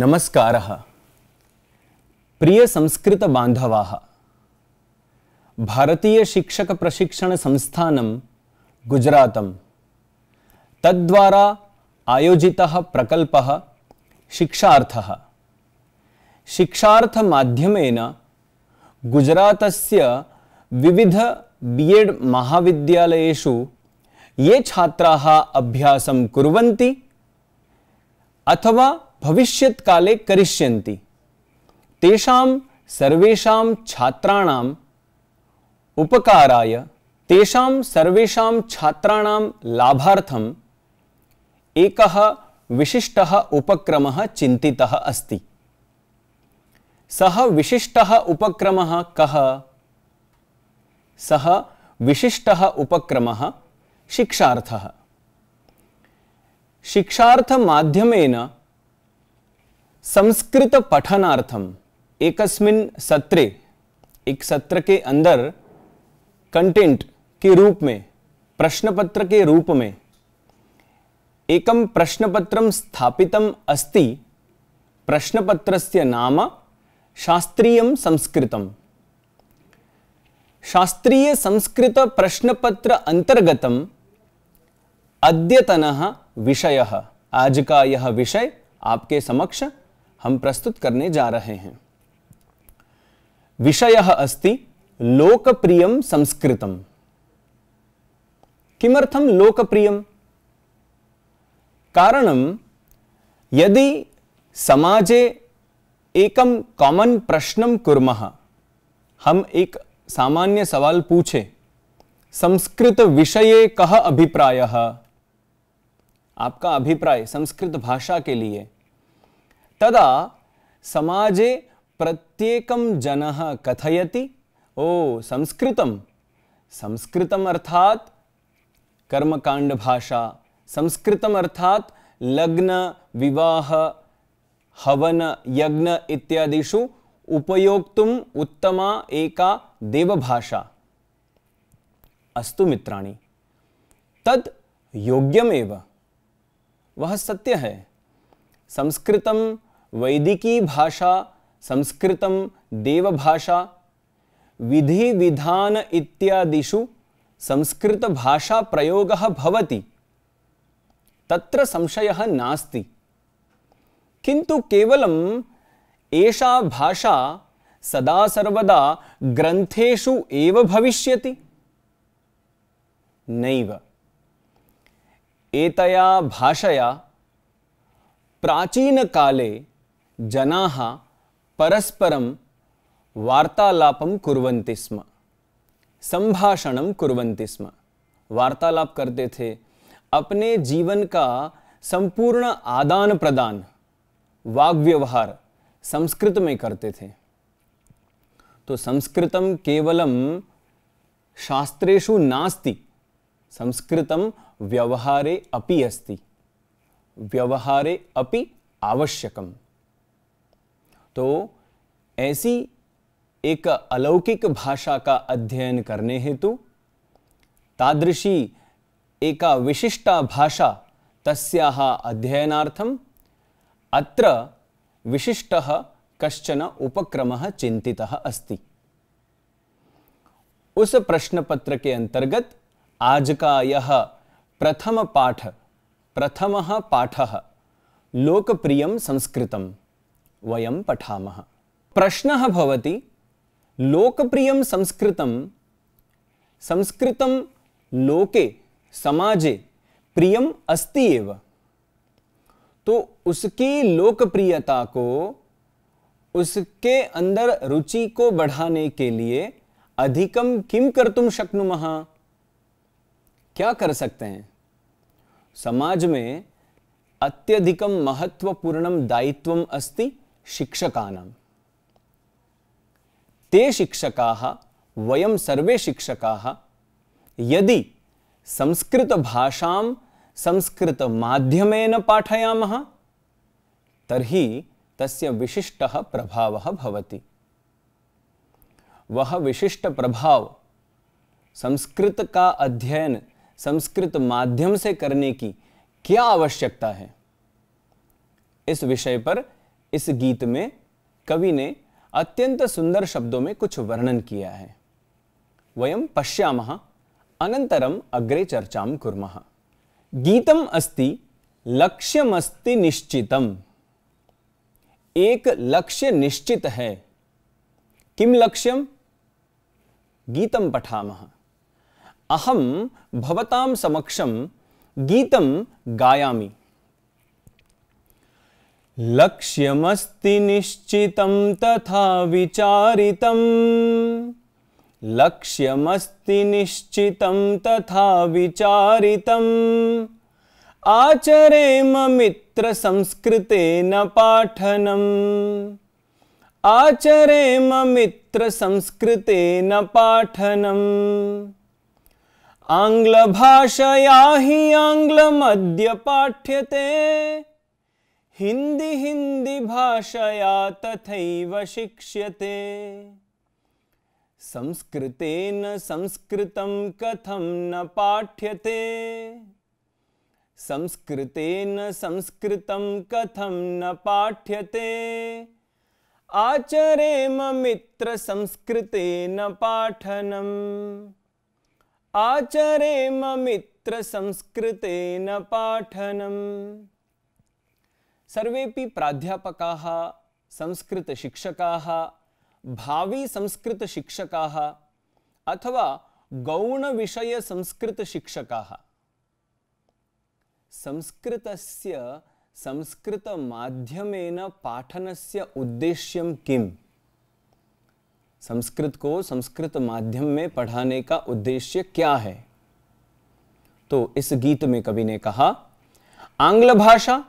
नमस्कार प्रिय शिक्षक प्रशिक्षण संस्थान गुजरात तद्वारा आयोजित प्रकल शिक्षा शिक्षाध्यम गुजरात विविध बी एड् महाविद्यालयेषु ये छात्र अभ्यास कुर्वन्ति अथवा भविष्य काले करिष्यन्ति तेषां छात्राण छात्राणाम् उपकाराय तेषां सर्वेषां छात्राणां लाभार्थम् एकः विशिष्टः उपक्रमः चिन्तितः अस्ति सः विशिष्टः उपक्रमः कः सः शिक्षा उपक्रमः शिक्षार्थः पठनार्थम एकस्मिन् सत्रे एक सत्र के अंदर कंटेंट के रूप में प्रश्नपत्र के रूप में एकम प्रश्नपत्रम स्थापितम अस्ति प्रश्नपत्रस्य नाम शास्त्रीय संस्कृतम शास्त्रीय संस्कृत प्रश्नपत्र अंतर्गतम अद्यतन विषय आज का यह विषय आपके समक्ष हम प्रस्तुत करने जा रहे हैं विषय अस्ति लोकप्रियम संस्कृतम किमर्थम लोकप्रियम कारण यदि समाजे एकम कॉमन प्रश्न कुर्मः हम एक सामान्य सवाल पूछे संस्कृत विषय कह अभिप्राय आपका अभिप्राय संस्कृत भाषा के लिए तदा समाजे प्रत्येक जन कथयति ओ संस्कृत अर्थात कर्मकांड भाषा संस्कृत अर्थात लग्न विवाह हवन यज्ञ इत्यादिषु उपयोक्त उत्तमा एका देवभाषा अस्तु मित्राणि तद योग्यमेव वह सत्य है संस्कृत वैदिकी भाषा संस्कृत देवभाषा विधि विधान इत्यादिषु संस्कृत भाषा प्रयोग तत्र संशय नास्ति किंतु केवलम् एषा भाषा सदा सर्वदा ग्रंथेशु एव भविष्यति नैव एतया भाषया प्राचीन प्राचीनकाले जनाः परस्परं वार्तालापं कुर्वन्ति स्म संभाषणं कुर्वन्ति स्म वार्तालाप करते थे अपने जीवन का संपूर्ण आदान प्रदान वाग्व्यवहार संस्कृत में करते थे तो संस्कृतम केवलम शास्त्रेषु नास्ति संस्कृतम व्यवहारे अपि अस्ति व्यवहारे अपि आवश्यकम् तो ऐसी एक अलौकिक भाषा का अध्ययन करने हेतु तादृशी एक विशिष्टा भाषा तस्याः अध्ययनार्थम अत्र विशिष्ट कश्चन उपक्रम चिंतितः अस्ति उस प्रश्न पत्र के अंतर्गत आज का यह प्रथम पाठ प्रथम पाठ लोकप्रिय संस्कृतम् वयम पठामः प्रश्नः भवति लोकप्रियं संस्कृतं संस्कृतं लोके समाजे प्रियम अस्ति एव तो उसकी लोकप्रियता को उसके अंदर रुचि को बढ़ाने के लिए अधिकम किम कर तुम शक्नुमः क्या कर सकते हैं समाज में अत्यधिकम महत्वपूर्णम दायित्वम अस्ति शिक्षकानां ते शिक्षकाः वयं सर्वे शिक्षकाः यदि संस्कृतभाषां संस्कृतमाध्यमेन पाठयामः तर्हि तस्य विशिष्टः प्रभावः भवति वह विशिष्ट प्रभाव संस्कृत का अध्ययन संस्कृत माध्यम से करने की क्या आवश्यकता है इस विषय पर इस गीत में कवि ने अत्यंत सुंदर शब्दों में कुछ वर्णन किया है वयम पश्याम अनंतरम अग्रे चर्चा कूम गीतम अस्ति लक्ष्यमस्ति निश्चितम एक लक्ष्य निश्चित है किम लक्ष्यम गीतम पठामः अहम भवताम समक्षम गीतम गायामी लक्ष्यमस्ति निश्चितं तथा विचारितम् लक्ष्यमस्ति निश्चितं तथा विचारितम् आचरेम मित्रसंस्कृतेन पाठनम् आचरेम मित्रसंस्कृतेन पाठनम् आङ्ग्लभाषया हि आङ्ग्लमद्य पाठ्यते हिन्दी भाषया तथैव शिक्ष्यते संस्कृतेन संस्कृतं कथं न पाठ्यते संस्कृतेन संस्कृतं कथं न पाठ्यते मित्र आचरेममित्रसंस्कृतेन पाठनम् संस्कृतेन पाठनम् सर्वे शिक्षक भावी संस्कृत भाविसंस्कृतशिक्षकाः अथवा गौण विषय संस्कृत संस्कृत मध्यम पाठन से उद्देश्य किम संस्कृत को संस्कृत माध्यम में पढ़ाने का उद्देश्य क्या है तो इस गीत में कवि ने कहा आंग्ल भाषा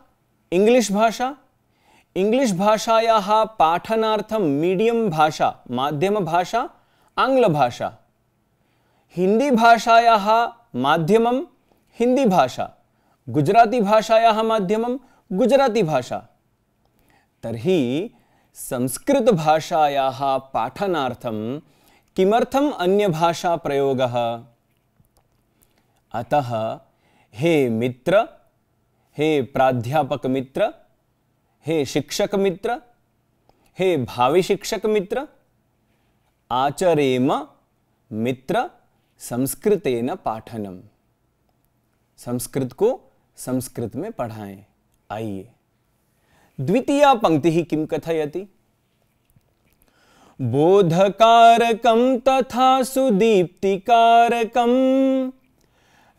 इंग्लिश भाषा इंग्लिश भाषायाः पाठनार्थं मीडियम भाषा भाषा आंग्ल भाषा गुजराती हिन्दीभाषायाः माध्यमं गुजराती गुजरातीभाषायाः माध्यमं गुजरातीभाषा तर्हि संस्कृतभाषायाः पाठनार्थं किमर्थम् अन्यभाषाप्रयोगः अतः हे मित्र हे प्राध्यापक मित्र हे शिक्षक मित्र हे भावी शिक्षक मित्र आचरेम मित्र संस्कृतेन पाठनम संस्कृत को संस्कृत में पढ़ाएं आइए द्वितीय पंक्ति किम कथयति बोधकारकम तथा सुदीप्तिकारकम्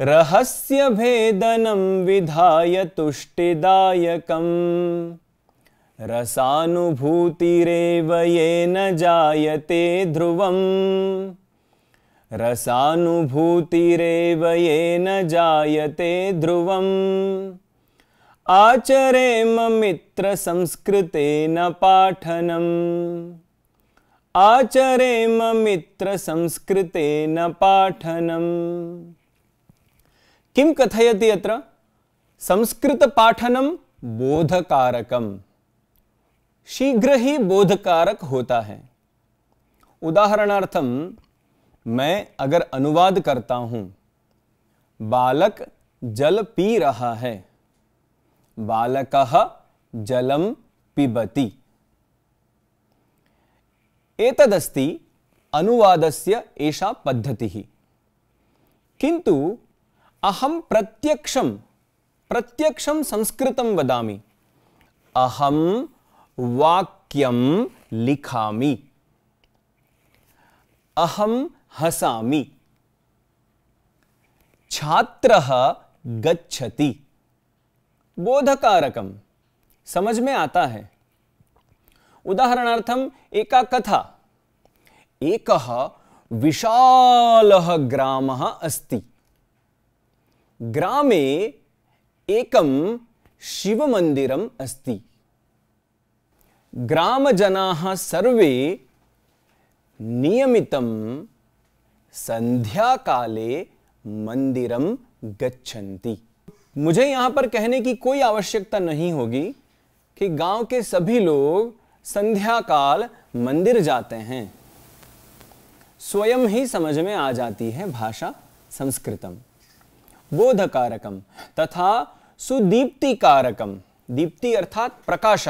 रहस्यभेदनं विधाय तुष्टिदायकम् रसानुभूतिरेव येन जायते ध्रुवम् रसानुभूतिरेव येन जायते ध्रुवम् आचरेम मित्रसंस्कृतेन पाठनम् आचरेम मित्रसंस्कृतेन पाठनम् किं कथयति अत्र संस्कृतपाठनं बोधकारकम शीघ्र ही बोधकारक होता है उदाहरणार्थम मैं अगर अनुवाद करता हूँ बालक जल पी रहा है बालक जलम पिबती एतदस्ति अनुवादस्य एषा पद्धति किंतु अहम प्रत्यक्ष प्रत्यक्ष संस्कृत वादा अहम वाक्यम लिखा अहम हसा छात्र गच्छति बोधकारकम समझ में आता है उदाहरणार्थम एका कथा एक विशाल ग्राम अस्ति ग्रामे एकं शिवमन्दिरम् अस्ति ग्रामजनाः सर्वे नियमितं संध्याकाले मंदिरम गच्छन्ति मुझे यहाँ पर कहने की कोई आवश्यकता नहीं होगी कि गांव के सभी लोग संध्याकाल मंदिर जाते हैं स्वयं ही समझ में आ जाती है भाषा संस्कृतम बोधकारकम तथा सुदीप्तिकारकम दीप्ति अर्थात प्रकाश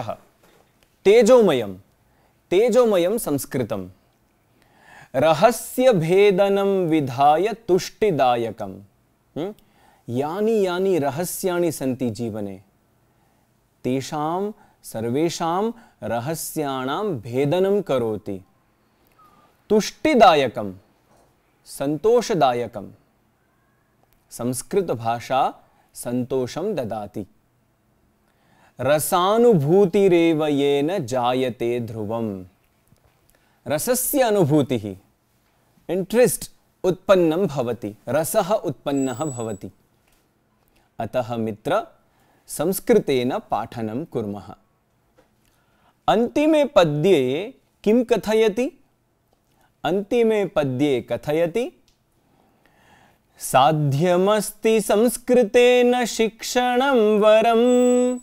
तेजोमयम तेजोमयम संस्कृतम रहस्य भेदनम विधाय तुष्टिदायकम यानी यानी रहस्यानि सन्ति जीवने तेषां सर्वेषां रहस्याणां भेदनं करोति तुष्टिदायकं सन्तोषदायकं संस्कृत भाषा संतोषम ददाति रसानुभूतिरेव येन जायते ध्रुवम रसस्य अनुभूति इंटरेस्ट उत्पन्नम भवति रसः उत्पन्नः भवति अतः मित्र संस्कृतेन पाठनं कुर्मः अंतिमे पद्ये किं कथयति अंतिमे पद्ये कथयति साध्यमस्ति संस्कृतेन शिक्षणं वरम्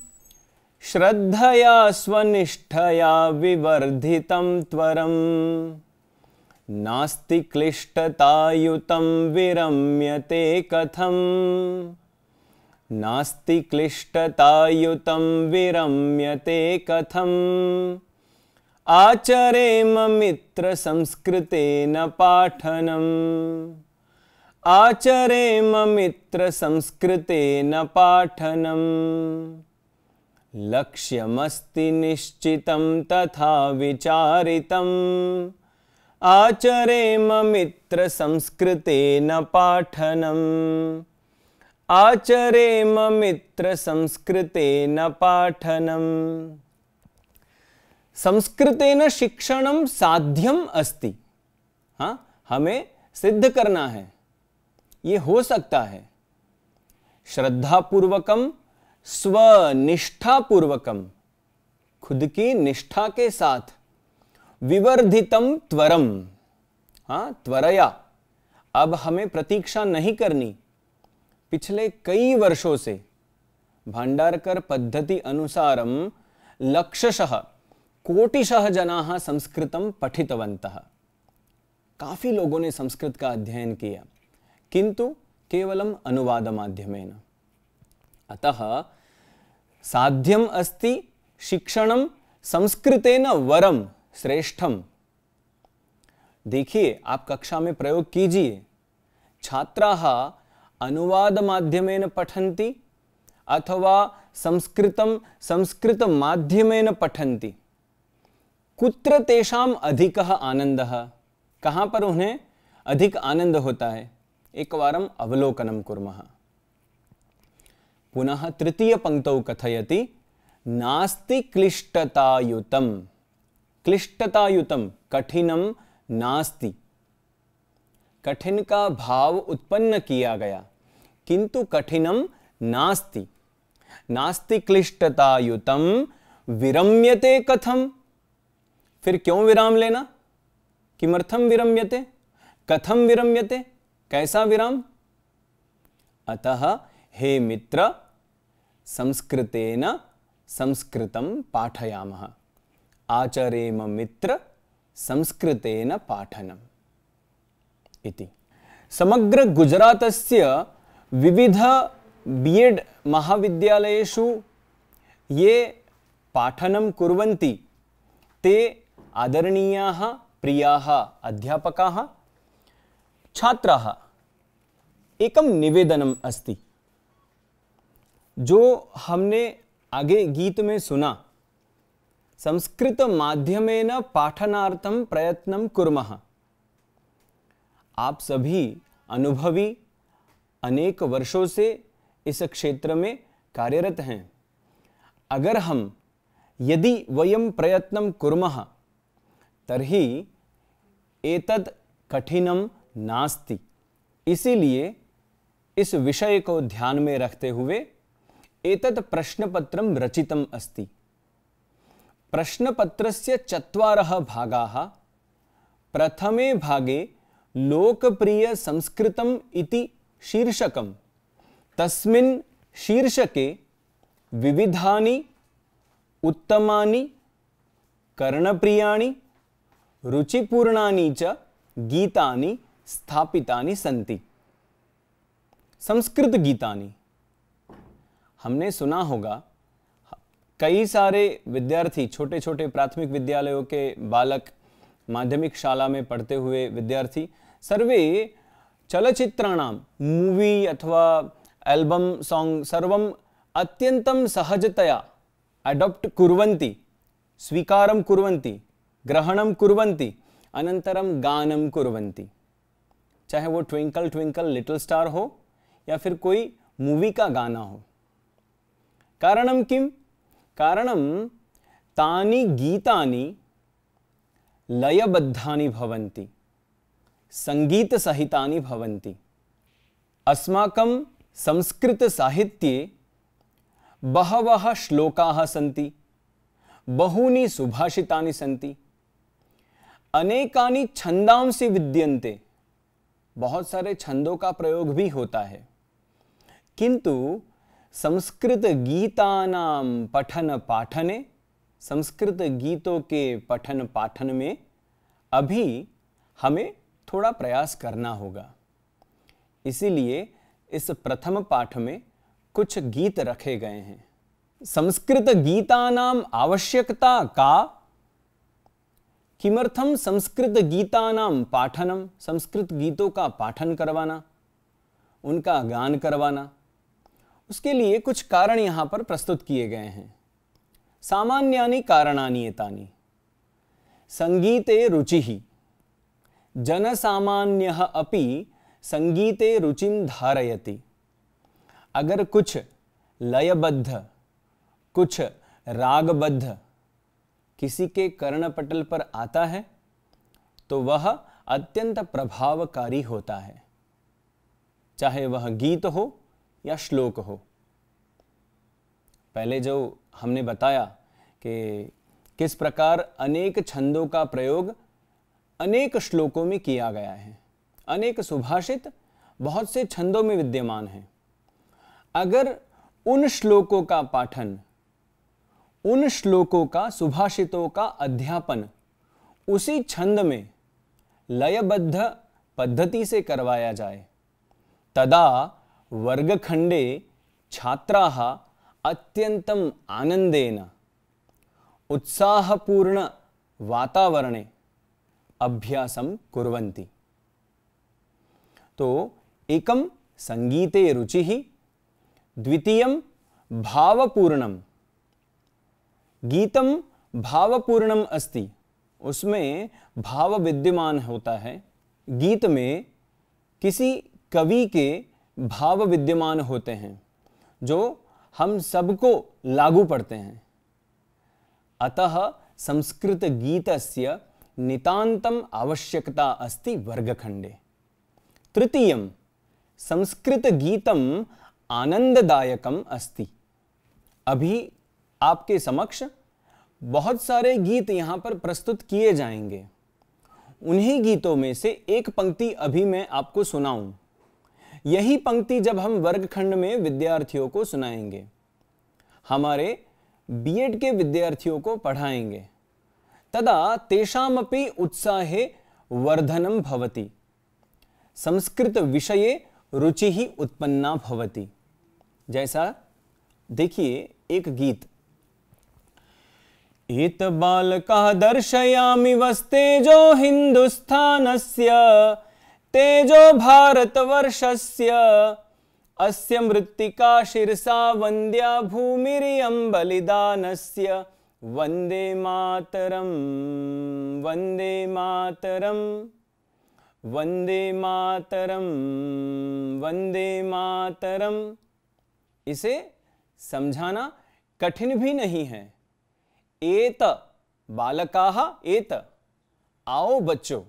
श्रद्धया स्वनिष्ठया विवर्धितं त्वरम् नास्ति क्लिष्टतायुतं विरम्यते कथम् नास्ति क्लिष्टतायुतं विरम्यते कथम् आचरेम मित्रसंस्कृतेन पाठनम् आचरेम मित्र न पाठनम् लक्ष्यमस्ति निश्चित तथा विचारित आचरेम मित्र संस्कृतेन पाठन आचरेम मित्र न पाठन संस्कृतेन शिक्षण साध्यम अस्ति हाँ हमें सिद्ध करना है ये हो सकता है श्रद्धापूर्वकम स्वनिष्ठापूर्वकम खुद की निष्ठा के साथ विवर्धितम त्वरम हाँ त्वरया अब हमें प्रतीक्षा नहीं करनी पिछले कई वर्षों से भंडारकर पद्धति अनुसारम लक्षशः कोटिशः जना संस्कृतम पठितवंत काफ़ी लोगों ने संस्कृत का अध्ययन किया किंतु केवल अनुवाद मध्यम अतः साध्यम अस्ति शिक्षण संस्कृत वरम श्रेष्ठम देखिए आप कक्षा में प्रयोग कीजिए छात्रा अनुवाद मध्यम पठन्ति अथवा संस्कृत संस्कृत मध्यम पठंती कुत्र तेषाम अधिकः कहाँ पर उन्हें अधिक आनंद होता है एकवारम् अवलोकनं कुर्मः पुनः तृतीयपङ्क्तौ कथयति नास्ति क्लिष्टतायुतं क्लिष्टतायुतं कठिनं नास्ति कठिन का भाव उत्पन्न किया गया किंतु कठिनम नास्ति नास्ति क्लिष्टतायुतम विरम्यते कथम फिर क्यों विराम लेना किमर्थम विरम्यते कथम विरम्यते कैसा विराम अतः हे मित्र संस्कृतेन संस्कृत पाठयाम आचरेम मित्र संस्कृतेन पाठन इति समग्र गुजरात विविध बीएड महाविद्यालयेषु ये पाठनं कुर्वन्ति ते आदरणीयाः प्रियाः अध्यापकाः छात्र एक निवेदनम अस्त जो हमने आगे गीत में सुना संस्कृत मध्यम पाठनार्थम प्रयत्न कूम आप सभी अनुभवी अनेक वर्षों से इस क्षेत्र में कार्यरत हैं अगर हम यदि वयम प्रयत्न कूम तरी एतत् कठिनम नास्ति इसीलिए इस विषय को ध्यान में रखते हुए एतत् प्रश्नपत्रं रचितम अस्ति प्रश्नपत्रस्य चत्वारः भागाः प्रथमे भागे लोकप्रिय इति शीर्षक तस्मिन् शीर्षके विविधानि उत्तमानि कर्णप्रियाणि रुचिपूर्णानि च गीतानि स्थापितानि सी संस्कृत गीतानि हमने सुना होगा कई सारे विद्यार्थी छोटे छोटे प्राथमिक विद्यालयों के बालक माध्यमिक शाला में पढ़ते हुए विद्यार्थी सर्वे चलचित्राणाम मूवी अथवा एल्बम सॉन्ग सर्व अत्यंतम सहजतया अडॉप्ट कुर्वन्ति स्वीकार कुर्वन्ति ग्रहणं कुर्वन्ति अनन्तरं गानं कुर्वन्ति चाहे वो ट्विंकल ट्विंकल लिटिल स्टार हो या फिर कोई मूवी का गाना हो कारणम किम कारणम तानी गीतानी लयबद्धानी भवंती संगीत सहितानी भवंती अस्माकम संस्कृत साहित्ये बहवः श्लोकाः सन्ति बहूनि सुभाषितानि सन्ति अनेकानि छन्दांसि विद्यन्ते बहुत सारे छंदों का प्रयोग भी होता है किंतु संस्कृत गीता नाम पठन पाठने संस्कृत गीतों के पठन पाठन में अभी हमें थोड़ा प्रयास करना होगा इसीलिए इस प्रथम पाठ में कुछ गीत रखे गए हैं संस्कृत गीता नाम आवश्यकता का किमर्थम संस्कृत गीतानाम पाठनम संस्कृत गीतों का पाठन करवाना उनका गान करवाना उसके लिए कुछ कारण यहाँ पर प्रस्तुत किए गए हैं सामान्यानि कारणानि संगीते रुचि सामान्य अपि संगीते रुचिम धारयति अगर कुछ लयबद्ध कुछ रागबद्ध किसी के कर्णपटल पर आता है तो वह अत्यंत प्रभावकारी होता है चाहे वह गीत हो या श्लोक हो पहले जो हमने बताया कि किस प्रकार अनेक छंदों का प्रयोग अनेक श्लोकों में किया गया है अनेक सुभाषित बहुत से छंदों में विद्यमान हैं अगर उन श्लोकों का पाठन उन श्लोकों का सुभाषितों का अध्यापन उसी छंद में लयबद्ध पद्धति से करवाया जाए तदा वर्गखंडे छात्राः आनंदेन उत्साहपूर्ण वातावरणे अभ्यास कुरंती तो एकम संगीते रुचि द्वितीय भावपूर्णं गीतम भावपूर्णम अस्ति उसमें भाव विद्यमान होता है गीत में किसी कवि के भाव विद्यमान होते हैं जो हम सबको लागू पड़ते हैं अतः संस्कृत गीतस्य नितान्तम आवश्यकता अस्ति वर्गखंडे तृतीय संस्कृत गीतम आनंददायकम अस्ति अभी आपके समक्ष बहुत सारे गीत यहां पर प्रस्तुत किए जाएंगे उन्हीं गीतों में से एक पंक्ति अभी मैं आपको सुनाऊं यही पंक्ति जब हम वर्गखंड में विद्यार्थियों को सुनाएंगे हमारे बीएड के विद्यार्थियों को पढ़ाएंगे तदा तेषामपि उत्साह वर्धनम भवति संस्कृत विषय रुचि ही उत्पन्ना भवति जैसा देखिए एक गीत दर्शयामी दर्शयामि वस्तेजो हिंदुस्थान तेजो से अस्य मृत्तिका वंद्या भूमिरियम बलिदान से वंदे मातर वंदे मातरं वंदे मातर वंदे मातरम इसे समझाना कठिन भी नहीं है एत बालका एत आओ बच्चों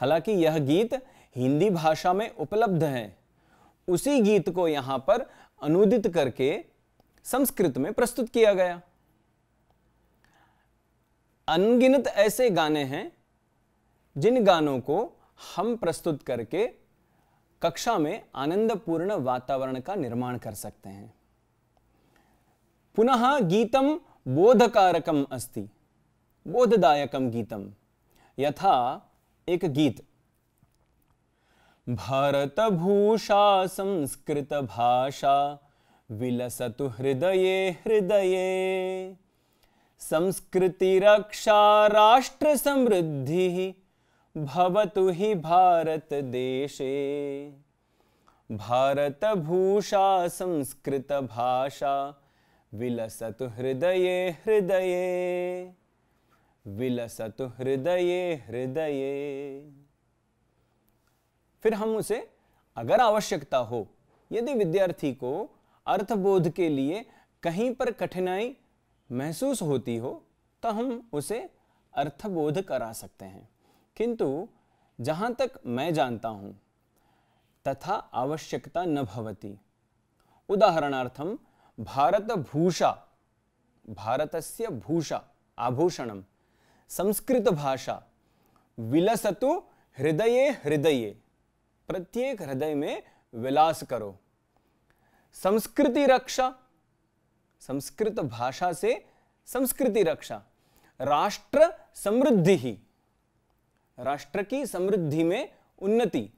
हालांकि यह गीत हिंदी भाषा में उपलब्ध है उसी गीत को यहां पर अनुदित करके संस्कृत में प्रस्तुत किया गया अनगिनत ऐसे गाने हैं जिन गानों को हम प्रस्तुत करके कक्षा में आनंदपूर्ण वातावरण का निर्माण कर सकते हैं पुनः गीतम बोधकारकम अस्ति बोधदायकम गीतम यथा एक गीत भारतभूषा संस्कृतभाषा विलसतु संस्कृति रक्षा राष्ट्र समृद्धि भवतु भारत भूषा भारतभूषा भाषा विलसत तो हृदय हृदय विलसतु तो हृदय हृदय फिर हम उसे अगर आवश्यकता हो यदि विद्यार्थी को अर्थबोध के लिए कहीं पर कठिनाई महसूस होती हो तो हम उसे अर्थबोध करा सकते हैं किंतु जहां तक मैं जानता हूं तथा आवश्यकता न भवती उदाहरणार्थम भारतभूषा भारतस्य भूषा संस्कृत भाषा विलसतु हृदये हृदये प्रत्येक हृदय में विलास करो संस्कृति रक्षा संस्कृत भाषा से संस्कृति रक्षा राष्ट्र समृद्धि ही राष्ट्र की समृद्धि में उन्नति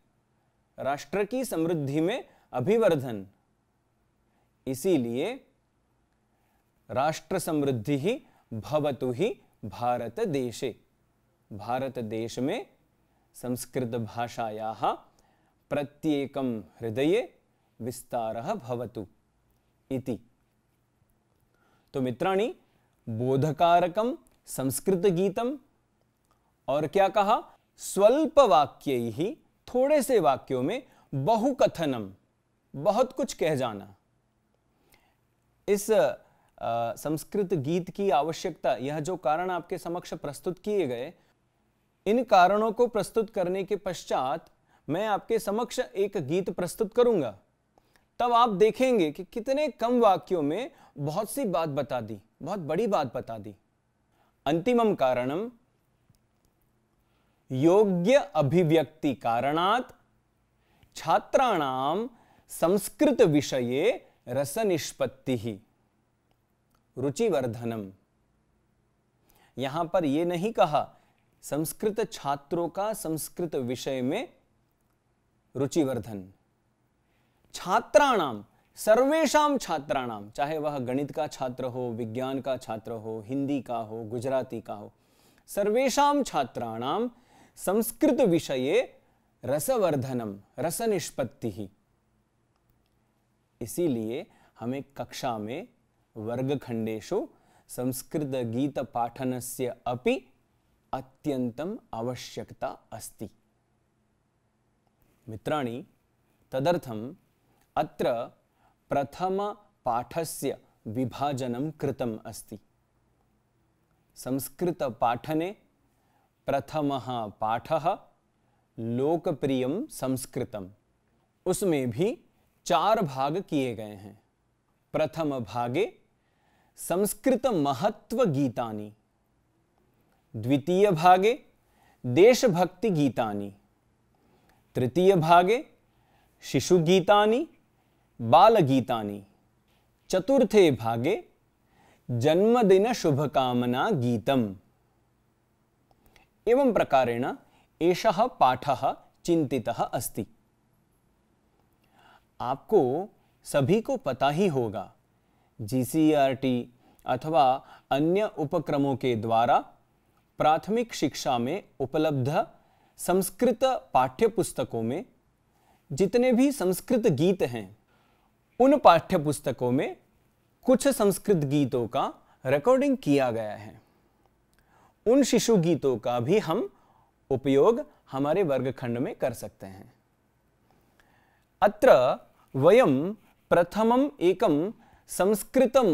राष्ट्र की समृद्धि में अभिवर्धन इसीलिए राष्ट्र समृद्धि ही भवतु ही भारत देशे भारत देश में संस्कृत भाषाया प्रत्येक हृदय विस्तार भवतु इति तो मित्राणी बोधकारकम संस्कृत गीतम और क्या कहा स्वल्प वाक्य ही थोड़े से वाक्यों में बहुकथनम बहुत कुछ कह जाना इस संस्कृत गीत की आवश्यकता यह जो कारण आपके समक्ष प्रस्तुत किए गए इन कारणों को प्रस्तुत करने के पश्चात मैं आपके समक्ष एक गीत प्रस्तुत करूंगा तब आप देखेंगे कि कितने कम वाक्यों में बहुत सी बात बता दी बहुत बड़ी बात बता दी अंतिमम कारणम योग्य अभिव्यक्ति कारणात छात्राणाम संस्कृत विषये रस निष्पत्ति ही रुचिवर्धनम यहां पर यह नहीं कहा संस्कृत छात्रों का संस्कृत विषय में रुचिवर्धन छात्राणाम सर्वेशा छात्राणाम चाहे वह गणित का छात्र हो विज्ञान का छात्र हो हिंदी का हो गुजराती का हो सर्वेशा छात्राणाम संस्कृत विषय रसवर्धनम रस निष्पत्ति ही इसीलिए हमें कक्षा में वर्गखंडेषु संस्कृत गीत से अपि अत्यन्तम् आवश्यकता अस्ति मित्राणि तदर्थम् अत्र प्रथमपाठस्य विभाजनं कृतम् अस्ति पाठने प्रथमः पाठः लोकप्रियं संस्कृतम् उसमें भी चार भाग किए गए हैं प्रथम भागे संस्कृत महत्व गीतानी द्वितीय भागे देशभक्ति गीतानी तृतीय भागे शिशु गीतानी बाल गीतानी चतुर्थे भागे जन्मदिन शुभकामना गीतम एवं प्रकारेण एष पाठ चिंतितः अस्ति आपको सभी को पता ही होगा जीसीईआरटी e अथवा अन्य उपक्रमों के द्वारा प्राथमिक शिक्षा में उपलब्ध संस्कृत पाठ्य पुस्तकों में जितने भी संस्कृत गीत हैं उन पाठ्य पुस्तकों में कुछ संस्कृत गीतों का रिकॉर्डिंग किया गया है उन शिशु गीतों का भी हम उपयोग हमारे वर्गखंड में कर सकते हैं अत्र एकम प्रथमम्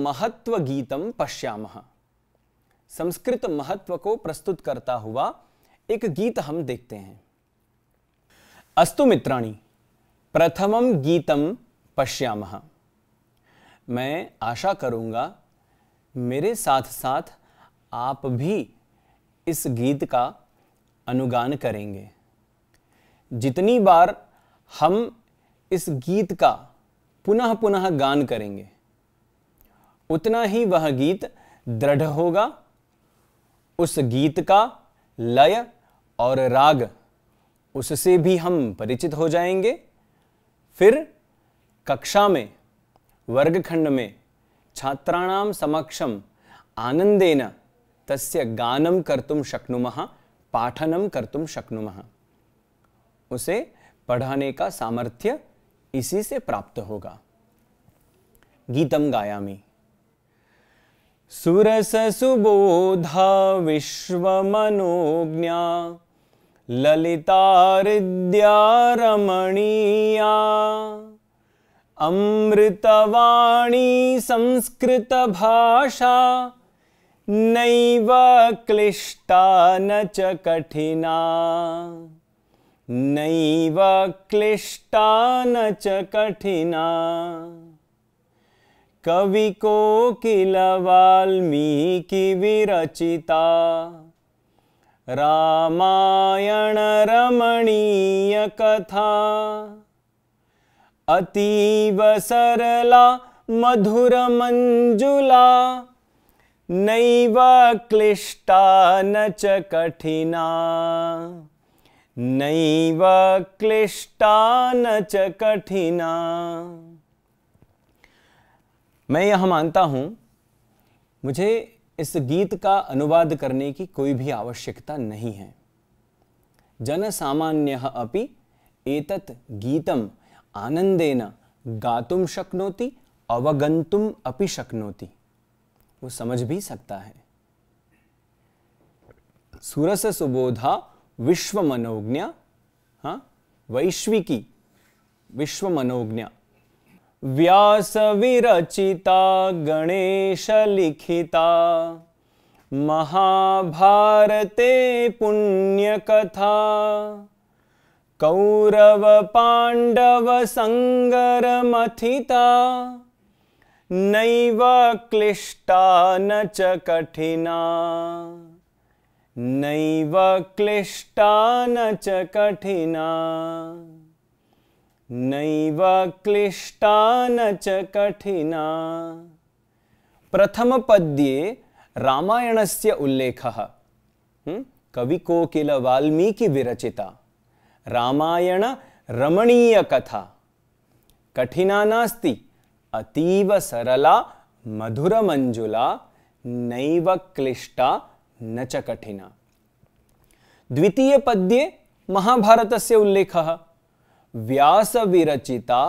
महत्व गीतम पश्यामः संस्कृत महत्व को प्रस्तुत करता हुआ एक गीत हम देखते हैं अस्तु मित्राणि प्रथमम गीतम पश्यामः मैं आशा करूंगा मेरे साथ साथ आप भी इस गीत का अनुगान करेंगे जितनी बार हम इस गीत का पुनः पुनः गान करेंगे उतना ही वह गीत दृढ़ होगा उस गीत का लय और राग उससे भी हम परिचित हो जाएंगे फिर कक्षा में वर्गखंड में छात्राणाम समक्षम आनंदेन तस्य गानम कर्तुम शक्नुम पाठनम कर्तुम शक्नुम उसे पढ़ाने का सामर्थ्य इसी से प्राप्त होगा गीतम गायामी ललिता विश्वमनोज्ञा रमणीया अमृतवाणी संस्कृत भाषा नैव क्लिष्टा न च कठिना नैव क्लिष्टा न च कठिना कवि विरचिता रामायणरमणीयकथा अतीव सरला मधुरमञ्जुला नैव क्लिष्टा न च कठिना नैव क्लिष्टा न च कठिना मैं यह मानता हूं मुझे इस गीत का अनुवाद करने की कोई भी आवश्यकता नहीं है जन सामान्य अपि एतत् गीतम आनंदेन गातुम शक्नोति अवगंतुम अपि शक्नोति वो समझ भी सकता है सुरस सुबोधा विश्व मनोज्ञ हाँ वैश्विकी विश्व मनोज्ञ व्यास विरचिता गणेश लिखिता महाभारते पुण्यकथा कौरव संगर मथिता नैव क्लिष्टा न च कठिना नैव क्लिष्टा न च कठिना नैव क्लिष्टा न च कठिना प्रथमपद्ये रामायणस्य उल्लेखः कविकोकिल वाल्मीकिविरचिता कठिना नास्ति अतीव सरला मधुरमञ्जुला नैव क्लिष्टा न च कठिना द्वितीय पद्ये महाभारत से उल्लेख महाभारतस्य उल्लेखः व्यासविरचिता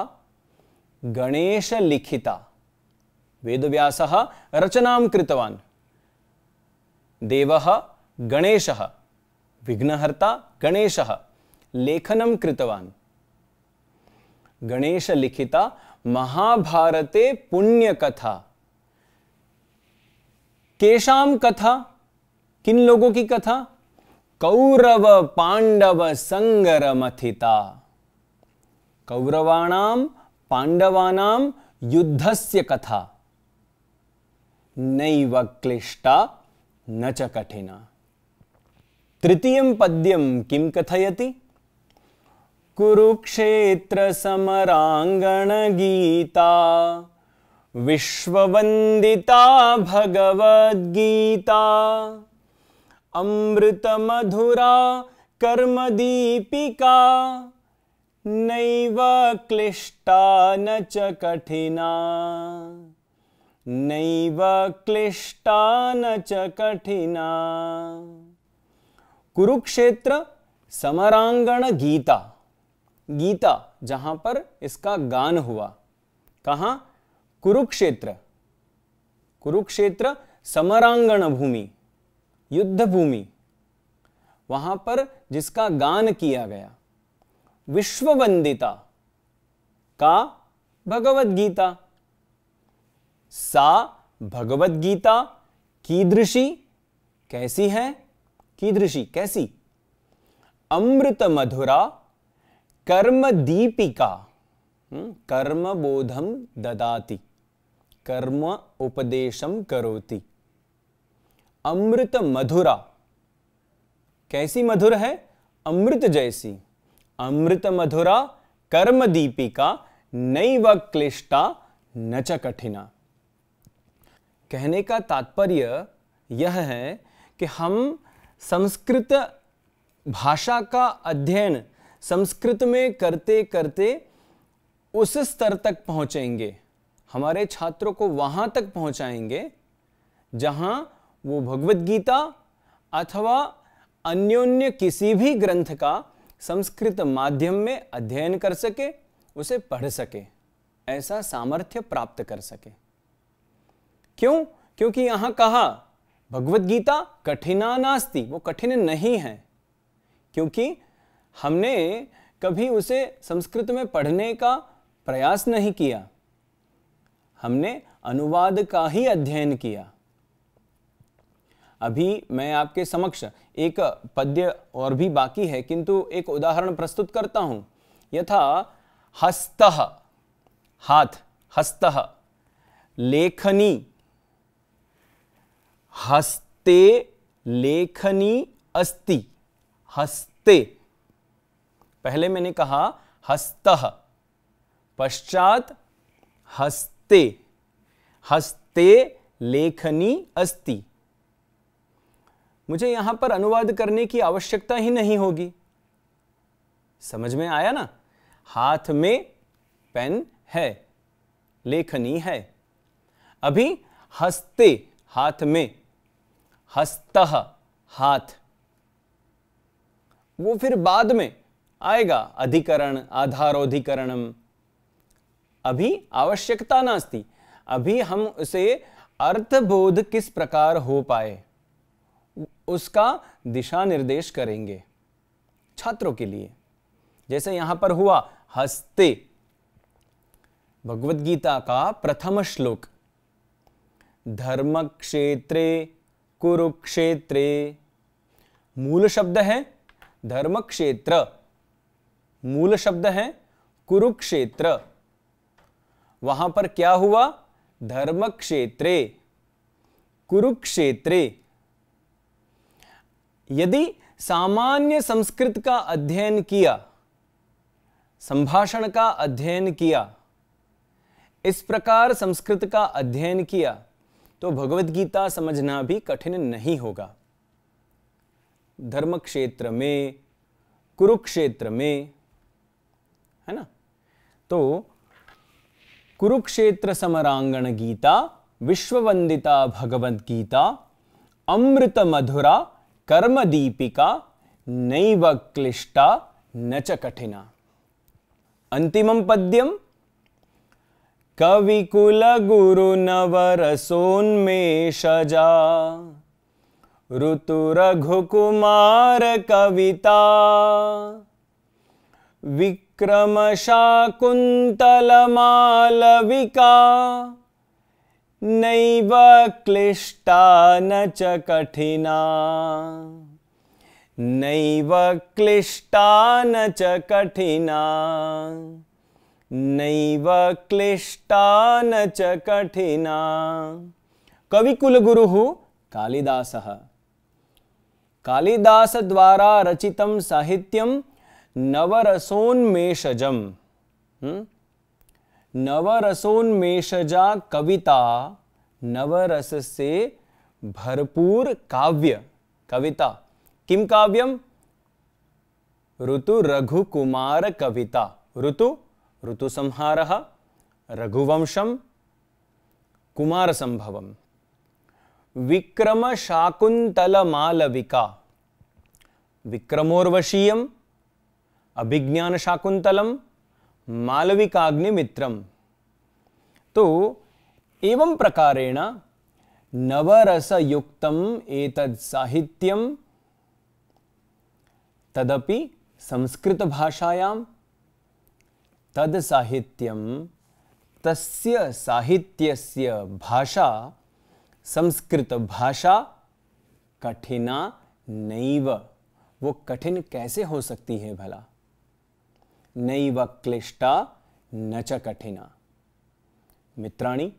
गणेशलिखिता वेदव्यासः रचना कृतवान देव गणेश विघ्नहर्ता गणेश गणेशः कृतवान गणेश लिखिता महाभारते पुण्यकथा केषां कथा किन लोगों की कथा कौरव पांडव मथिता कौरवाणाम पांडवानाम युद्धस्य कथा नैव क्लिष्टा न च कठिना तृतीय पद्यम किम कथयति कुरुक्षेत्रसमराङ्गणगीता विश्ववन्दिता भगवद्गीता अमृत मधुरा कर्म दीपिका नैव क्लिष्टा न च कठिना नैव क्लिष्टा न च कठिना कुरुक्षेत्र समरांगण गीता गीता जहां पर इसका गान हुआ कहा कुरुक्षेत्र कुरुक्षेत्र समरांगण भूमि युद्ध भूमि वहां पर जिसका गान किया गया विश्व वंदिता का भगवत गीता सा भगवत गीता कीदृशी कैसी है कीदृशी कैसी अमृत मधुरा कर्म दीपिका हम्म, कर्म बोधम ददाति कर्म उपदेशम करोती अमृत मधुरा कैसी मधुर है अमृत जैसी अमृत मधुरा कर्म दीपिका नई व क्लिष्टा न च कठिना कहने का तात्पर्य यह है कि हम संस्कृत भाषा का अध्ययन संस्कृत में करते करते उस स्तर तक पहुंचेंगे हमारे छात्रों को वहां तक पहुंचाएंगे जहां वो भगवत गीता अथवा अन्योन्य किसी भी ग्रंथ का संस्कृत माध्यम में अध्ययन कर सके उसे पढ़ सके ऐसा सामर्थ्य प्राप्त कर सके क्यों क्योंकि यहां कहा भगवत गीता कठिना नास्ति वो कठिन नहीं है क्योंकि हमने कभी उसे संस्कृत में पढ़ने का प्रयास नहीं किया हमने अनुवाद का ही अध्ययन किया अभी मैं आपके समक्ष एक पद्य और भी बाकी है किंतु एक उदाहरण प्रस्तुत करता हूं यथा हस्त हाथ हस्त लेखनी हस्ते लेखनी अस्ति हस्ते पहले मैंने कहा हस्त पश्चात हस्ते हस्ते लेखनी अस्ति मुझे यहां पर अनुवाद करने की आवश्यकता ही नहीं होगी समझ में आया ना हाथ में पेन है लेखनी है अभी हस्ते हाथ में हस्त हाथ वो फिर बाद में आएगा अधिकरण आधारोधिकरण अभी आवश्यकता नास्ती अभी हम उसे अर्थबोध किस प्रकार हो पाए उसका दिशा निर्देश करेंगे छात्रों के लिए जैसे यहां पर हुआ हस्ते भगवत गीता का प्रथम श्लोक धर्म क्षेत्रे कुरुक्षेत्रे मूल शब्द है धर्म क्षेत्र मूल शब्द है कुरुक्षेत्र वहां पर क्या हुआ धर्म क्षेत्रे कुरुक्षेत्रे यदि सामान्य संस्कृत का अध्ययन किया संभाषण का अध्ययन किया इस प्रकार संस्कृत का अध्ययन किया तो भगवत गीता समझना भी कठिन नहीं होगा धर्म क्षेत्र में कुरुक्षेत्र में है ना तो कुरुक्षेत्र समरांगण गीता विश्ववंदिता भगवद गीता अमृत मधुरा कर्मदीपिका नैव क्लिष्टा न च कठिना अन्तिमं पद्यं कविकुलगुरुनवरसोन्मेषजा ऋतुरघुकुमारकविता विक्रमशाकुन्तलमालविका नैव क्लिष्टा न च कठिना नैव क्लिष्टा न च कठिना नैव क्लिष्टा न च कठिना कविकुलगुरुः कालिदासः कालिदासद्वारा रचितं साहित्यं नवरसोन्मेषजम् नवरसोन्मेषजा कविता नवरसस्य भरपूर काव्य कविता किं काव्यं ऋतु कविता ऋतु ऋतुसंहारः रघुवंशं कुमारसम्भवं विक्रमशाकुन्तलमालविका विक्रमोर्वशीयम् अभिज्ञानशाकुन्तलं मालविकाग्निमित्रम तो एवं प्रकारेण नवरसयुक्तम एक साहित्यम तदपि संस्कृत भाषायां तद साहित्यम तस्य साहित्यस्य भाषा संस्कृत भाषा कठिना नैव वो कठिन कैसे हो सकती है भला नैव क्लिष्टा न च कठिना मित्राणि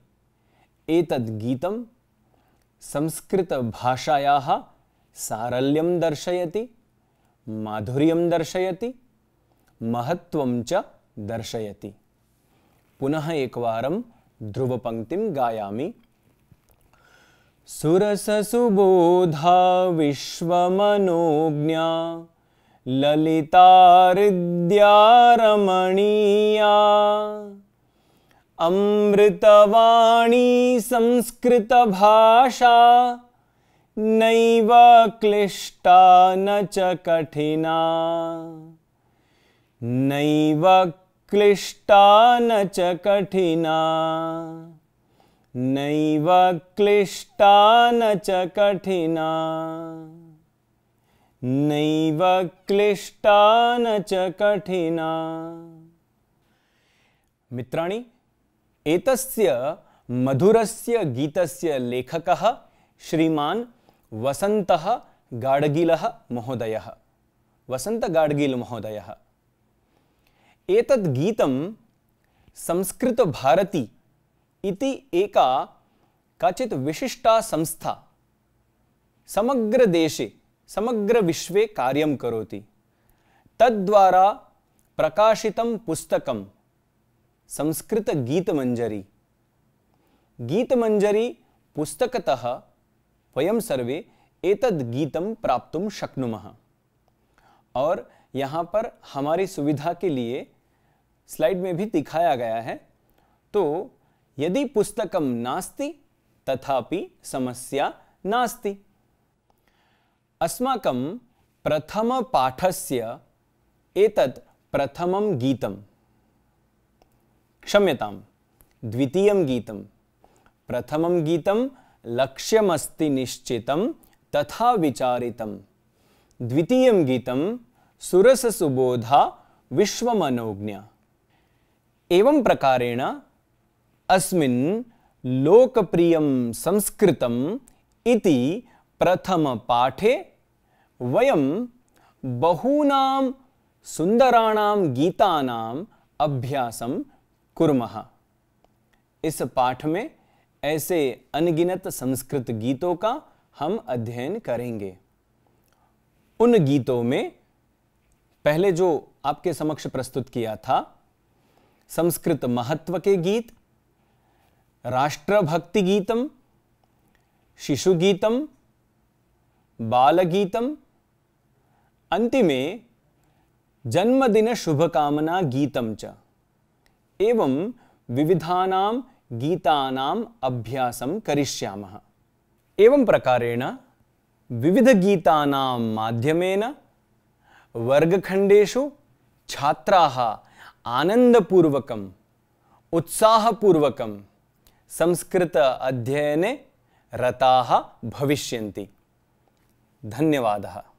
गीतं संस्कृतभाषायाः सारल्यं दर्शयति माधुर्यं दर्शयति महत्त्वं च दर्शयति पुनः एकवारं ध्रुवपङ्क्तिं गायामि सुरससुबोधा विश्वमनोज्ञा ललितारिद्यारमणीया अमृतवाणी संस्कृतभाषा नैव क्लिष्टा न च कठिना नैव क्लिष्टा न च कठिना नैव क्लिष्टा न च कठिना नैव क्लिष्टा न च कठिना मित्राणि एतस्य मधुरस्य गीतस्य लेखकः श्रीमान् वसन्तः गाडगिलः महोदयः वसन्तगाडगिलमहोदयः एतद् गीतं संस्कृतभारती इति एका काचित् विशिष्टा संस्था समग्रदेशे समग्र विश्व कार्य करोति तद्वारा प्रकाशितं पुस्तकं संस्कृत गीतमंजरी गीतमंजरी पुस्तकतः वयं सर्वे एतद् गीतं प्राप्तुं शक्नुमः और यहाँ पर हमारी सुविधा के लिए स्लाइड में भी दिखाया गया है तो यदि पुस्तकम नास्ति तथापि समस्या नास्ति अस्माकं प्रथमपाठस्य एतत् प्रथमं गीतं क्षम्यतां द्वितीयं गीतं प्रथमं गीतं लक्ष्यमस्ति निश्चितं तथा विचारितं द्वितीयं गीतं सुरससुबोधा विश्वमनोज्ञा एवं प्रकारेण अस्मिन् लोकप्रियं संस्कृतम् इति प्रथम पाठे वयम बहूनाम सुंदराणाम गीतानाम अभ्यासम कुर्मः इस पाठ में ऐसे अनगिनत संस्कृत गीतों का हम अध्ययन करेंगे उन गीतों में पहले जो आपके समक्ष प्रस्तुत किया था संस्कृत महत्व के गीत राष्ट्रभक्ति गीतम शिशु गीतम बालगीतम अंतिमे जन्मदिन शुभकामना गीतम च एवं विविधानां गीतानाम् अभ्यासं करिष्यामः एवं प्रकारेण विविधगीतानां माध्यमेन वर्गखण्डेषु छात्राः आनन्दपूर्वकम् उत्साहपूर्वकं संस्कृत अध्ययने रताः भविष्यन्ति धन्यवाद